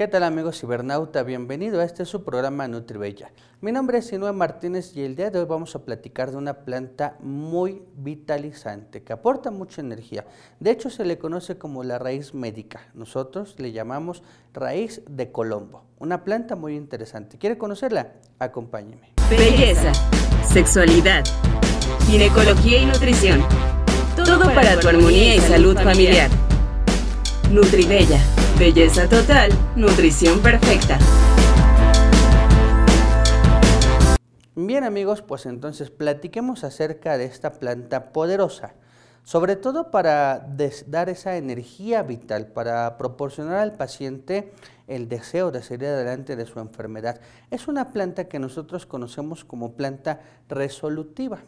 ¿Qué tal amigos cibernautas? Bienvenido a este su programa NutriBella. Mi nombre es Sinue Martínez y el día de hoy vamos a platicar de una planta muy vitalizante que aporta mucha energía. De hecho se le conoce como la raíz médica. Nosotros le llamamos raíz de colombo. Una planta muy interesante. ¿Quiere conocerla? Acompáñeme. Belleza, sexualidad, ginecología y nutrición. Todo para tu armonía y salud familiar. NutriBella Belleza total, nutrición perfecta. Bien amigos, pues entonces platiquemos acerca de esta planta poderosa, sobre todo para dar esa energía vital, para proporcionar al paciente el deseo de salir adelante de su enfermedad. Es una planta que nosotros conocemos como planta resolutiva.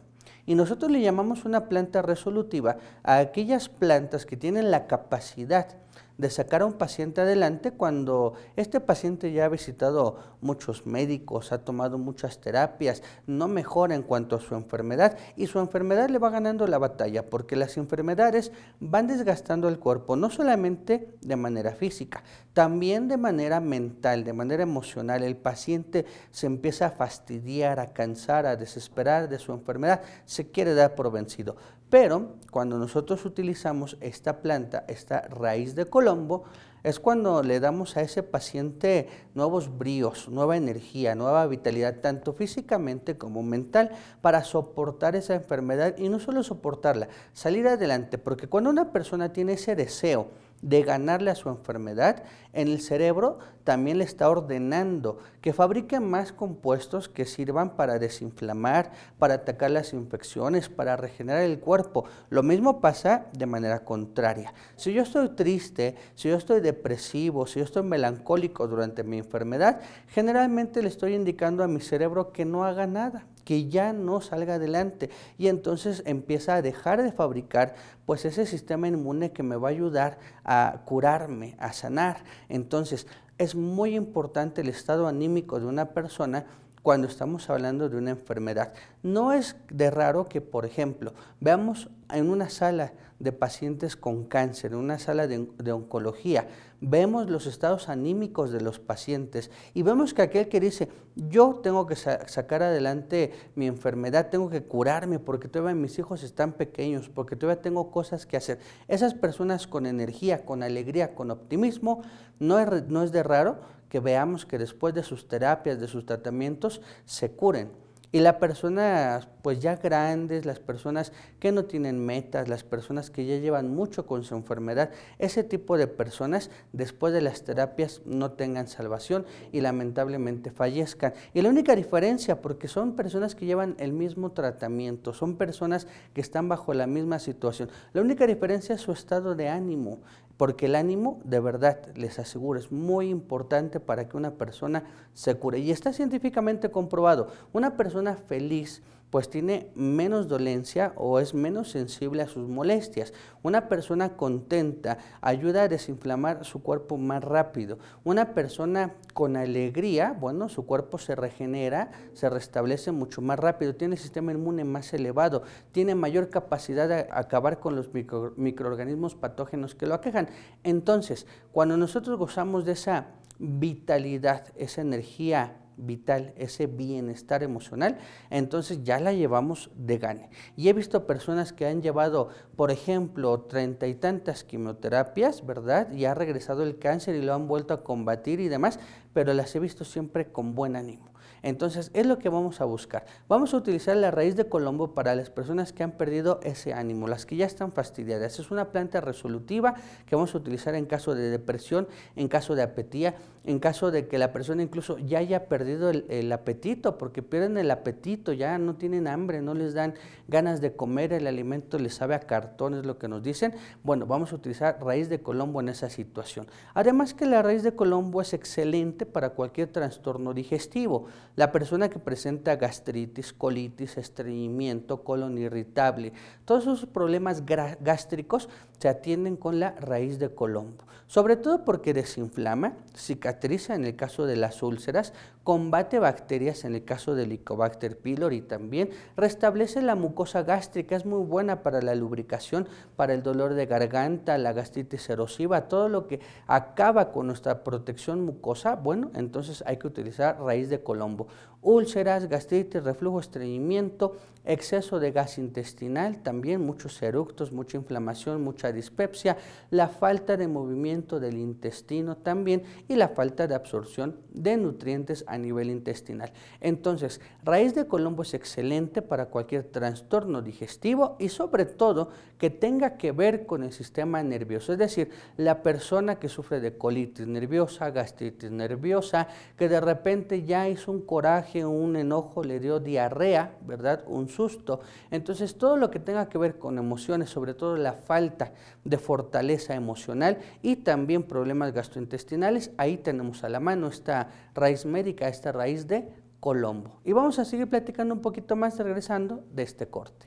Y nosotros le llamamos una planta resolutiva a aquellas plantas que tienen la capacidad de sacar a un paciente adelante cuando este paciente ya ha visitado muchos médicos, ha tomado muchas terapias, no mejora en cuanto a su enfermedad y su enfermedad le va ganando la batalla porque las enfermedades van desgastando el cuerpo, no solamente de manera física, también de manera mental, de manera emocional. El paciente se empieza a fastidiar, a cansar, a desesperar de su enfermedad, se quiere dar por vencido. Pero cuando nosotros utilizamos esta planta, esta raíz de colombo, es cuando le damos a ese paciente nuevos bríos, nueva energía, nueva vitalidad, tanto físicamente como mental, para soportar esa enfermedad y no solo soportarla, salir adelante, porque cuando una persona tiene ese deseo, de ganarle a su enfermedad, en el cerebro también le está ordenando que fabrique más compuestos que sirvan para desinflamar, para atacar las infecciones, para regenerar el cuerpo. Lo mismo pasa de manera contraria. Si yo estoy triste, si yo estoy depresivo, si yo estoy melancólico durante mi enfermedad, generalmente le estoy indicando a mi cerebro que no haga nada, que ya no salga adelante y entonces empieza a dejar de fabricar pues ese sistema inmune que me va a ayudar a curarme, a sanar. Entonces es muy importante el estado anímico de una persona cuando estamos hablando de una enfermedad. No es de raro que, por ejemplo, veamos en una sala de pacientes con cáncer, en una sala de, oncología, vemos los estados anímicos de los pacientes y vemos que aquel que dice, yo tengo que sacar adelante mi enfermedad, tengo que curarme porque todavía mis hijos están pequeños, porque todavía tengo cosas que hacer. Esas personas con energía, con alegría, con optimismo, no es, no es de raro que veamos que después de sus terapias, de sus tratamientos, se curen. Y las personas pues ya grandes, las personas que no tienen metas, las personas que ya llevan mucho con su enfermedad, ese tipo de personas después de las terapias no tengan salvación y lamentablemente fallezcan. Y la única diferencia, porque son personas que llevan el mismo tratamiento, son personas que están bajo la misma situación, la única diferencia es su estado de ánimo porque el ánimo, de verdad, les aseguro, es muy importante para que una persona se cure. Y está científicamente comprobado, una persona feliz pues tiene menos dolencia o es menos sensible a sus molestias. Una persona contenta ayuda a desinflamar su cuerpo más rápido. Una persona con alegría, bueno, su cuerpo se regenera, se restablece mucho más rápido, tiene el sistema inmune más elevado, tiene mayor capacidad de acabar con los microorganismos patógenos que lo aquejan. Entonces, cuando nosotros gozamos de esa vitalidad, esa energía, vital, ese bienestar emocional, entonces ya la llevamos de gane. Y he visto personas que han llevado, por ejemplo, treinta y tantas quimioterapias, ¿verdad? Y ha regresado el cáncer y lo han vuelto a combatir y demás, pero las he visto siempre con buen ánimo. Entonces, es lo que vamos a buscar. Vamos a utilizar la raíz de colombo para las personas que han perdido ese ánimo, las que ya están fastidiadas. Es una planta resolutiva que vamos a utilizar en caso de depresión, en caso de apetía, en caso de que la persona incluso ya haya perdido el, apetito, porque pierden el apetito, ya no tienen hambre, no les dan ganas de comer, el alimento les sabe a cartón, es lo que nos dicen. Bueno, vamos a utilizar raíz de colombo en esa situación. Además que la raíz de colombo es excelente para cualquier trastorno digestivo. La persona que presenta gastritis, colitis, estreñimiento, colon irritable, todos esos problemas gástricos se atienden con la raíz de colombo, sobre todo porque desinflama, cicatriza en el caso de las úlceras, combate bacterias en el caso del Helicobacter pylori también, restablece la mucosa gástrica, es muy buena para la lubricación, para el dolor de garganta, la gastritis erosiva, todo lo que acaba con nuestra protección mucosa, bueno, entonces hay que utilizar raíz de colombo úlceras, gastritis, reflujo, estreñimiento, exceso de gas intestinal, también muchos eructos, mucha inflamación, mucha dispepsia, la falta de movimiento del intestino también y la falta de absorción de nutrientes a nivel intestinal. Entonces, raíz de colombo es excelente para cualquier trastorno digestivo y sobre todo que tenga que ver con el sistema nervioso, es decir, la persona que sufre de colitis nerviosa, gastritis nerviosa, que de repente ya hizo un coraje, un enojo, le dio diarrea, ¿verdad? Un susto. Entonces todo lo que tenga que ver con emociones, sobre todo la falta de fortaleza emocional y también problemas gastrointestinales, ahí tenemos a la mano esta raíz médica, esta raíz de Colombo. Y vamos a seguir platicando un poquito más regresando de este corte.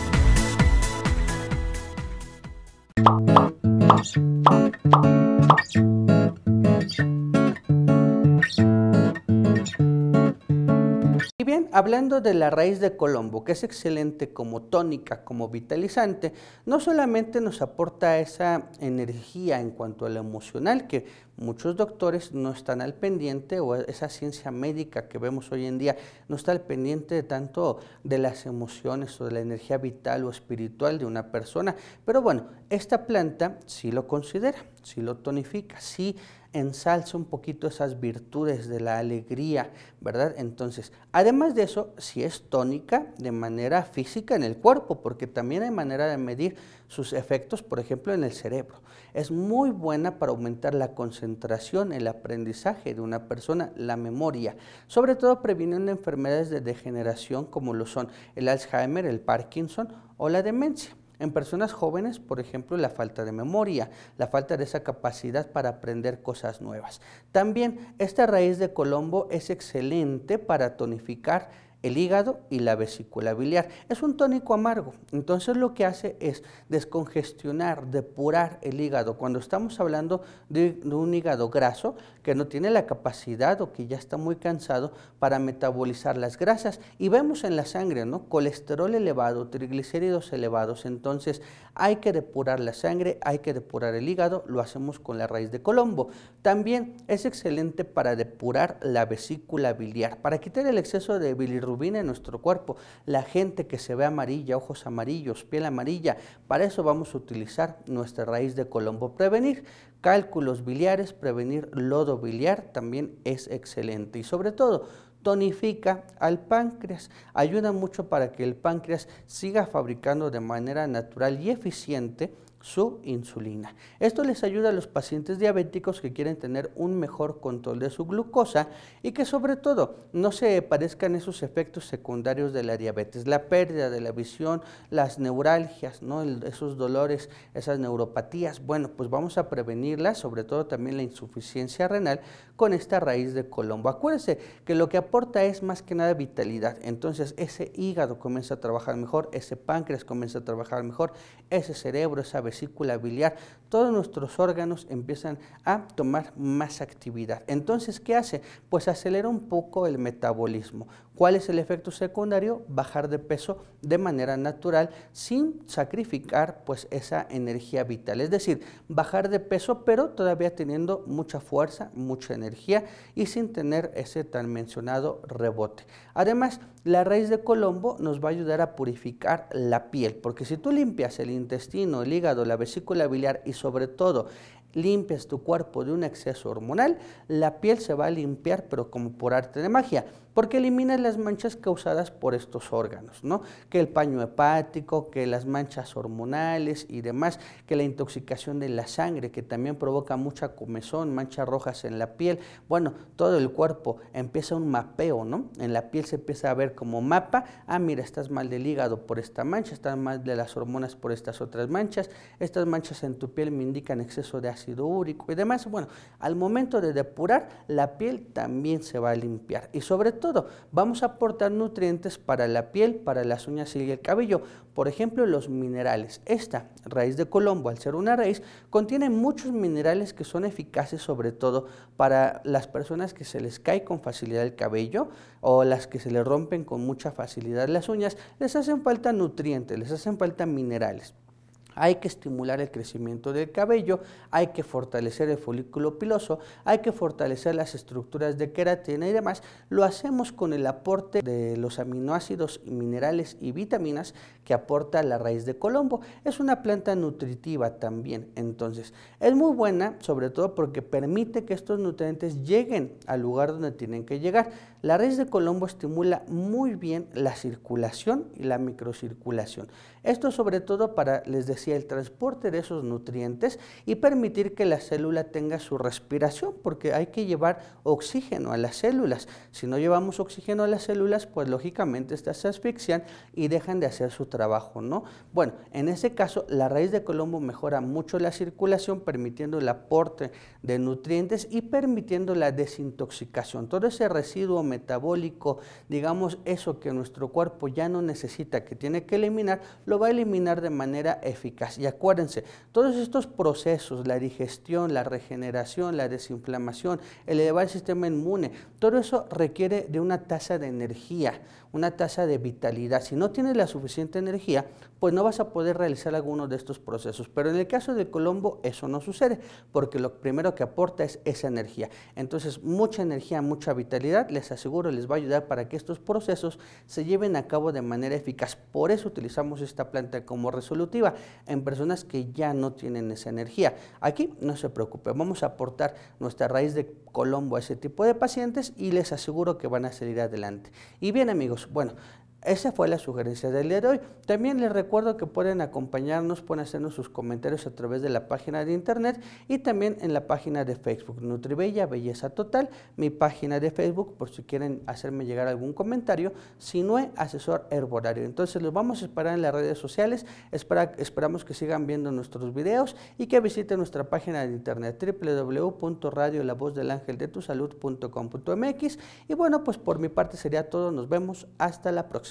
hablando de la raíz de colombo, que es excelente como tónica, como vitalizante, no solamente nos aporta esa energía en cuanto a lo emocional, que muchos doctores no están al pendiente, o esa ciencia médica que vemos hoy en día no está al pendiente de tanto de las emociones o de la energía vital o espiritual de una persona. Pero bueno, esta planta sí lo considera, sí lo tonifica, sí ensalza un poquito esas virtudes de la alegría, ¿verdad? Entonces, además de eso, si es tónica de manera física en el cuerpo, porque también hay manera de medir sus efectos, por ejemplo, en el cerebro. Es muy buena para aumentar la concentración, el aprendizaje de una persona, la memoria, sobre todo previniendo enfermedades de degeneración como lo son el Alzheimer, el Parkinson o la demencia. En personas jóvenes, por ejemplo, la falta de memoria, la falta de esa capacidad para aprender cosas nuevas. También esta raíz de colombo es excelente para tonificar el hígado y la vesícula biliar. Es un tónico amargo, entonces lo que hace es descongestionar, depurar el hígado. Cuando estamos hablando de, un hígado graso que no tiene la capacidad o que ya está muy cansado para metabolizar las grasas y vemos en la sangre, ¿no? Colesterol elevado, triglicéridos elevados, entonces hay que depurar la sangre, hay que depurar el hígado, lo hacemos con la raíz de colombo. También es excelente para depurar la vesícula biliar, para quitar el exceso de bilirrubina en nuestro cuerpo, la gente que se ve amarilla, ojos amarillos, piel amarilla, para eso vamos a utilizar nuestra raíz de colombo. Prevenir cálculos biliares, prevenir lodo biliar también es excelente y sobre todo tonifica al páncreas, ayuda mucho para que el páncreas siga fabricando de manera natural y eficiente su insulina. Esto les ayuda a los pacientes diabéticos que quieren tener un mejor control de su glucosa y que sobre todo no se parezcan esos efectos secundarios de la diabetes, la pérdida de la visión, las neuralgias, esos dolores, esas neuropatías. Bueno, pues vamos a prevenirlas, sobre todo también la insuficiencia renal con esta raíz de colombo. Acuérdense que lo que aporta es más que nada vitalidad. Entonces ese hígado comienza a trabajar mejor, ese páncreas comienza a trabajar mejor, ese cerebro, esa vesícula biliar, todos nuestros órganos empiezan a tomar más actividad. Entonces, ¿qué hace? Pues acelera un poco el metabolismo. ¿Cuál es el efecto secundario? Bajar de peso de manera natural sin sacrificar pues esa energía vital. Es decir, bajar de peso pero todavía teniendo mucha fuerza, mucha energía y sin tener ese tan mencionado rebote. Además, la raíz de colombo nos va a ayudar a purificar la piel, porque si tú limpias el intestino, el hígado, la vesícula biliar y sobre todo limpias tu cuerpo de un exceso hormonal, la piel se va a limpiar pero como por arte de magia porque elimina las manchas causadas por estos órganos, ¿no? que el paño hepático, que las manchas hormonales y demás, que la intoxicación de la sangre, que también provoca mucha comezón, manchas rojas en la piel, bueno, todo el cuerpo empieza un mapeo, ¿no? en la piel se empieza a ver como mapa, ah, mira, estás mal del hígado por esta mancha, estás mal de las hormonas por estas otras manchas, estas manchas en tu piel me indican exceso de ácido úrico y demás, bueno, al momento de depurar, la piel también se va a limpiar y sobre todo, vamos a aportar nutrientes para la piel, para las uñas y el cabello. Por ejemplo, los minerales. Esta raíz de colombo, al ser una raíz, contiene muchos minerales que son eficaces sobre todo para las personas que se les cae con facilidad el cabello o las que se les rompen con mucha facilidad las uñas. Les hacen falta nutrientes, les hacen falta minerales. Hay que estimular el crecimiento del cabello, hay que fortalecer el folículo piloso, hay que fortalecer las estructuras de queratina y demás. Lo hacemos con el aporte de los aminoácidos, minerales y vitaminas que aporta la raíz de colombo. Es una planta nutritiva también, entonces es muy buena sobre todo porque permite que estos nutrientes lleguen al lugar donde tienen que llegar. La raíz de colombo estimula muy bien la circulación y la microcirculación. Esto sobre todo para, les decía, el transporte de esos nutrientes y permitir que la célula tenga su respiración, porque hay que llevar oxígeno a las células. Si no llevamos oxígeno a las células, pues lógicamente estas se asfixian y dejan de hacer su trabajo, ¿no? Bueno, en ese caso, la raíz de colombo mejora mucho la circulación, permitiendo el aporte de nutrientes y permitiendo la desintoxicación. Todo ese residuo metabólico, digamos eso que nuestro cuerpo ya no necesita, que tiene que eliminar, lo va a eliminar de manera eficaz. Y acuérdense, todos estos procesos, la digestión, la regeneración, la desinflamación, el elevar el sistema inmune, todo eso requiere de una tasa de energía, una tasa de vitalidad. Si no tienes la suficiente energía, pues no vas a poder realizar alguno de estos procesos. Pero en el caso del Colombo eso no sucede, porque lo primero que aporta es esa energía. Entonces, mucha energía, mucha vitalidad, les aseguro, les va a ayudar para que estos procesos se lleven a cabo de manera eficaz. Por eso utilizamos esta planta como resolutiva en personas que ya no tienen esa energía. Aquí no se preocupe, vamos a aportar nuestra raíz de Colombo a ese tipo de pacientes y les aseguro que van a salir adelante. Y bien amigos, bueno, esa fue la sugerencia del día de hoy. También les recuerdo que pueden acompañarnos, pueden hacernos sus comentarios a través de la página de internet y también en la página de Facebook Nutribella Belleza Total, mi página de Facebook por si quieren hacerme llegar algún comentario, si no es Asesor Herborario. Entonces los vamos a esperar en las redes sociales, esperamos que sigan viendo nuestros videos y que visiten nuestra página de internet www.radiolavozdelangeldetusalud.com.mx. y bueno, pues por mi parte sería todo, nos vemos hasta la próxima.